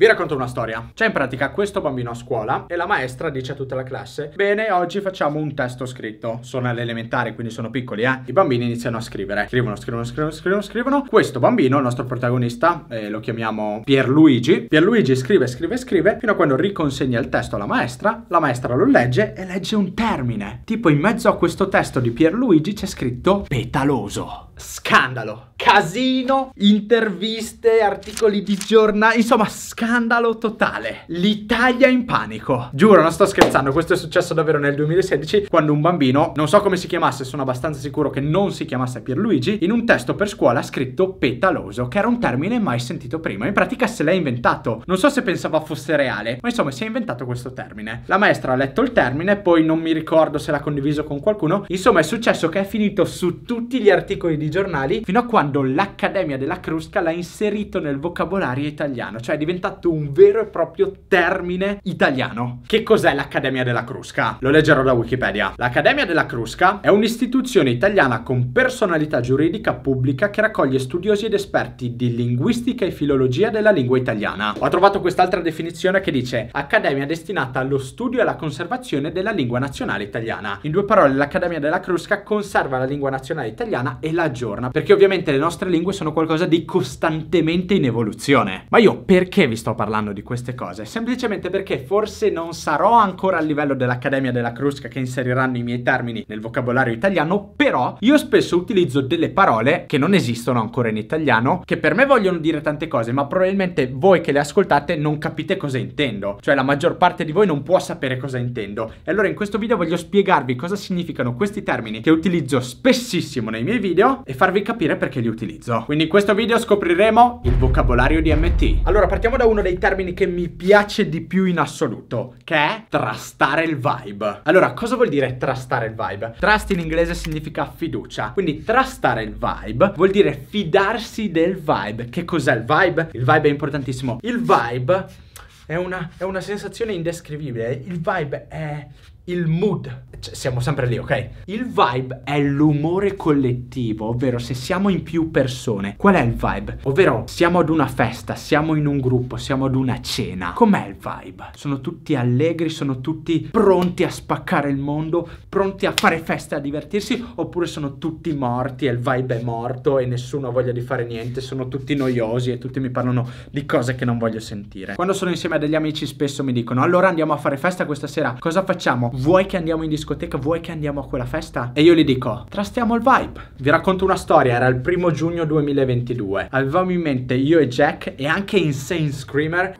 Vi racconto una storia. C'è cioè, in pratica questo bambino a scuola e la maestra dice a tutta la classe: Bene, oggi facciamo un testo scritto. Sono all'elementare, quindi sono piccoli, eh? I bambini iniziano a scrivere. Scrivono, scrivono, scrivono, scrivono, scrivono. Questo bambino, il nostro protagonista, eh, lo chiamiamo Pierluigi. Pierluigi scrive, scrive, scrive, fino a quando riconsegna il testo alla maestra. La maestra lo legge e legge un termine. Tipo in mezzo a questo testo di Pierluigi c'è scritto petaloso scandalo, casino, interviste, articoli di giornale, insomma scandalo totale. L'Italia in panico. Giuro, non sto scherzando, questo è successo davvero nel 2016 quando un bambino, non so come si chiamasse, sono abbastanza sicuro che non si chiamasse Pierluigi, in un testo per scuola ha scritto petaloso, che era un termine mai sentito prima. In pratica se l'ha inventato. Non so se pensava fosse reale, ma insomma si è inventato questo termine. La maestra ha letto il termine, poi non mi ricordo se l'ha condiviso con qualcuno. Insomma è successo che è finito su tutti gli articoli di giornali, fino a quando l'Accademia della Crusca l'ha inserito nel vocabolario italiano, cioè è diventato un vero e proprio termine italiano. Che cos'è l'Accademia della Crusca? Lo leggerò da Wikipedia. L'Accademia della Crusca è un'istituzione italiana con personalità giuridica pubblica che raccoglie studiosi ed esperti di linguistica e filologia della lingua italiana. Ho trovato quest'altra definizione che dice Accademia destinata allo studio e alla conservazione della lingua nazionale italiana. In due parole, l'Accademia della Crusca conserva la lingua nazionale italiana e la aggiorna, perché ovviamente le nostre lingue sono qualcosa di costantemente in evoluzione. Ma io perché vi sto parlando di queste cose? Semplicemente perché forse non sarò ancora a livello dell'Accademia della Crusca che inseriranno i miei termini nel vocabolario italiano, però io spesso utilizzo delle parole che non esistono ancora in italiano, che per me vogliono dire tante cose, ma probabilmente voi che le ascoltate non capite cosa intendo, cioè la maggior parte di voi non può sapere cosa intendo. E allora in questo video voglio spiegarvi cosa significano questi termini che utilizzo spessissimo nei miei video e farvi capire perché li utilizzo. Quindi in questo video scopriremo il vocabolario di MT. Allora partiamo da uno dei termini che mi piace di più in assoluto, che è trastare il vibe. Allora, cosa vuol dire trastare il vibe? Trust in inglese significa fiducia, quindi trastare il vibe vuol dire fidarsi del vibe. Che cos'è il vibe? Il vibe è importantissimo. Il vibe è una, è una sensazione indescrivibile, il vibe è il mood. Cioè, siamo sempre lì, ok? Il vibe è l'umore collettivo, ovvero se siamo in più persone. Qual è il vibe? Ovvero siamo ad una festa, siamo in un gruppo, siamo ad una cena. Com'è il vibe? Sono tutti allegri, sono tutti pronti a spaccare il mondo, pronti a fare festa, a divertirsi, oppure sono tutti morti e il vibe è morto e nessuno ha voglia di fare niente, sono tutti noiosi e tutti mi parlano di cose che non voglio sentire. Quando sono insieme a degli amici spesso mi dicono allora andiamo a fare festa questa sera, cosa facciamo? vuoi che andiamo in discoteca, vuoi che andiamo a quella festa? E io gli dico, trastiamo il vibe. Vi racconto una storia, era il primo giugno 2022. Avevamo in mente io e Jack e anche Insane Screamer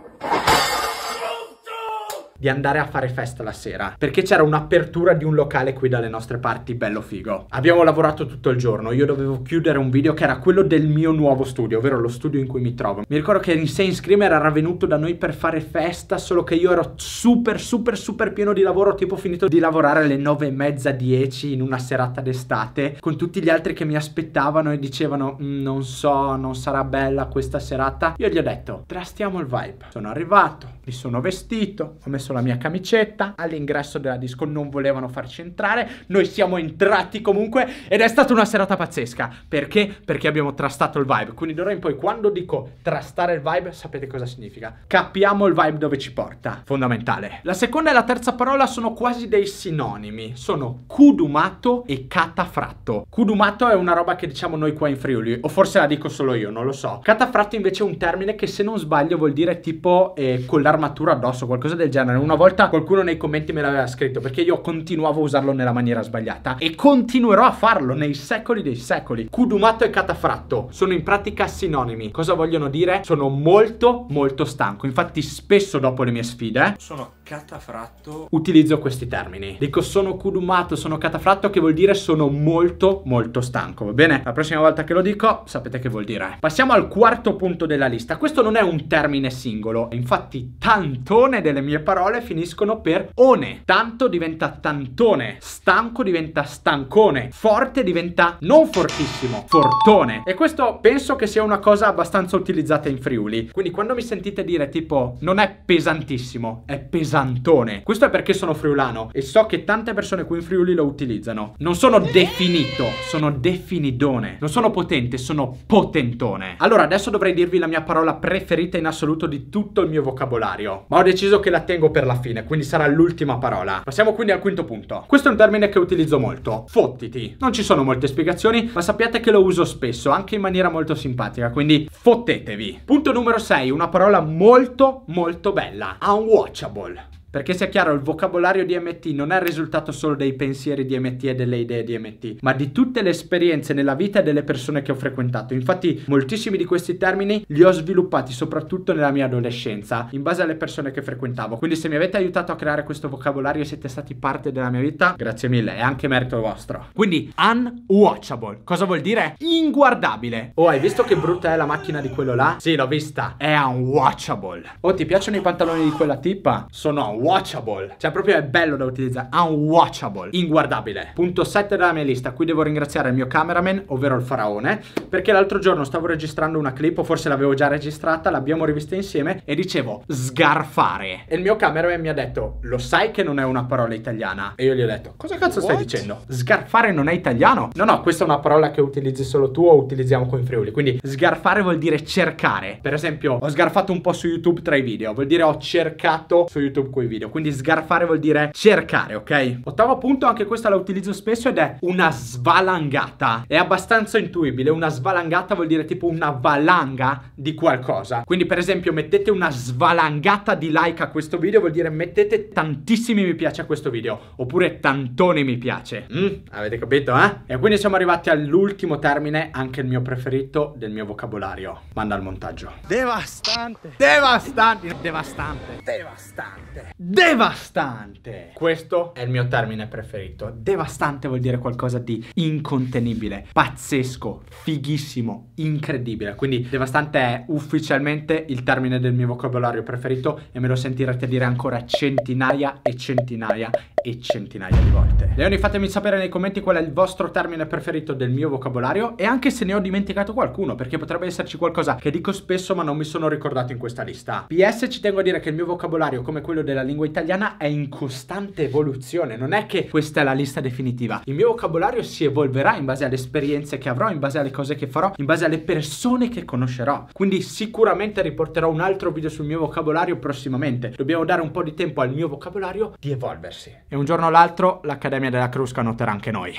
di andare a fare festa la sera, perché c'era un'apertura di un locale qui dalle nostre parti bello figo. Abbiamo lavorato tutto il giorno, io dovevo chiudere un video che era quello del mio nuovo studio, ovvero lo studio in cui mi trovo. Mi ricordo che Insane Screamer era venuto da noi per fare festa, solo che io ero super super super pieno di lavoro, tipo finito di lavorare alle 9 e mezza, 10 in una serata d'estate, con tutti gli altri che mi aspettavano e dicevano mm, non so, non sarà bella questa serata. Io gli ho detto, trastiamo il vibe. Sono arrivato, mi sono vestito, ho messo messo la mia camicetta, all'ingresso della disco non volevano farci entrare, noi siamo entrati comunque ed è stata una serata pazzesca. Perché? Perché abbiamo trastato il vibe, quindi d'ora in poi quando dico trastare il vibe sapete cosa significa. Capiamo il vibe dove ci porta, fondamentale. La seconda e la terza parola sono quasi dei sinonimi, sono kudumato e catafratto. Kudumato è una roba che diciamo noi qua in Friuli, o forse la dico solo io, non lo so. Catafratto invece è un termine che se non sbaglio vuol dire tipo eh, con l'armatura addosso, qualcosa del genere una volta qualcuno nei commenti me l'aveva scritto perché io continuavo a usarlo nella maniera sbagliata e continuerò a farlo nei secoli dei secoli. Kudumato e catafratto sono in pratica sinonimi. Cosa vogliono dire? Sono molto molto stanco. Infatti spesso dopo le mie sfide sono catafratto. Utilizzo questi termini. Dico sono kudumato, sono catafratto, che vuol dire sono molto molto stanco, va bene? La prossima volta che lo dico sapete che vuol dire. Passiamo al quarto punto della lista. Questo non è un termine singolo, infatti tantone delle mie parole finiscono per one. Tanto diventa tantone, stanco diventa stancone, forte diventa non fortissimo, fortone. E questo penso che sia una cosa abbastanza utilizzata in Friuli. Quindi quando mi sentite dire tipo non è pesantissimo, è pesante Santone. Questo è perché sono friulano e so che tante persone qui in Friuli lo utilizzano. Non sono definito, sono definidone. Non sono potente, sono potentone. Allora, adesso dovrei dirvi la mia parola preferita in assoluto di tutto il mio vocabolario. Ma ho deciso che la tengo per la fine, quindi sarà l'ultima parola. Passiamo quindi al quinto punto. Questo è un termine che utilizzo molto. Fottiti. Non ci sono molte spiegazioni, ma sappiate che lo uso spesso, anche in maniera molto simpatica, quindi fottetevi. Punto numero 6, una parola molto molto bella. Unwatchable. Perché sia chiaro, il vocabolario di MT non è il risultato solo dei pensieri di MT e delle idee di MT, ma di tutte le esperienze nella vita delle persone che ho frequentato. Infatti, moltissimi di questi termini li ho sviluppati soprattutto nella mia adolescenza, in base alle persone che frequentavo. Quindi, se mi avete aiutato a creare questo vocabolario e siete stati parte della mia vita, grazie mille, è anche merito vostro. Quindi, unwatchable, cosa vuol dire? Inguardabile. Oh, hai visto che brutta è la macchina di quello là? Sì, l'ho vista. È unwatchable. Oh, ti piacciono i pantaloni di quella tipa? Sono unwatchable watchable. Cioè proprio è bello da utilizzare, unwatchable, inguardabile. Punto 7 della mia lista, qui devo ringraziare il mio cameraman, ovvero il faraone, perché l'altro giorno stavo registrando una clip, o forse l'avevo già registrata, l'abbiamo rivista insieme e dicevo sgarfare. E il mio cameraman mi ha detto, lo sai che non è una parola italiana? E io gli ho detto, cosa cazzo What? stai dicendo? Sgarfare non è italiano? No, no, questa è una parola che utilizzi solo tu o utilizziamo con i Friuli, quindi sgarfare vuol dire cercare. Per esempio, ho sgarfato un po' su YouTube tra i video, vuol dire ho cercato su YouTube quei video. Quindi sgarfare vuol dire cercare, ok? Ottavo punto, anche questa la utilizzo spesso ed è una svalangata. È abbastanza intuibile, una svalangata vuol dire tipo una valanga di qualcosa. Quindi per esempio mettete una svalangata di like a questo video vuol dire mettete tantissimi mi piace a questo video. Oppure tantoni mi piace. Mm, avete capito, eh? E quindi siamo arrivati all'ultimo termine, anche il mio preferito del mio vocabolario. Manda al montaggio. Devastante. Devastante. Devastante. Devastante devastante. Questo è il mio termine preferito. Devastante vuol dire qualcosa di incontenibile, pazzesco, fighissimo, incredibile. Quindi devastante è ufficialmente il termine del mio vocabolario preferito e me lo sentirete dire ancora centinaia e centinaia e centinaia di volte. Leoni fatemi sapere nei commenti qual è il vostro termine preferito del mio vocabolario e anche se ne ho dimenticato qualcuno perché potrebbe esserci qualcosa che dico spesso ma non mi sono ricordato in questa lista. PS ci tengo a dire che il mio vocabolario come quello della lingua italiana è in costante evoluzione, non è che questa è la lista definitiva. Il mio vocabolario si evolverà in base alle esperienze che avrò, in base alle cose che farò, in base alle persone che conoscerò. Quindi sicuramente riporterò un altro video sul mio vocabolario prossimamente. Dobbiamo dare un po' di tempo al mio vocabolario di evolversi e un giorno o l'altro l'Accademia della Crusca noterà anche noi.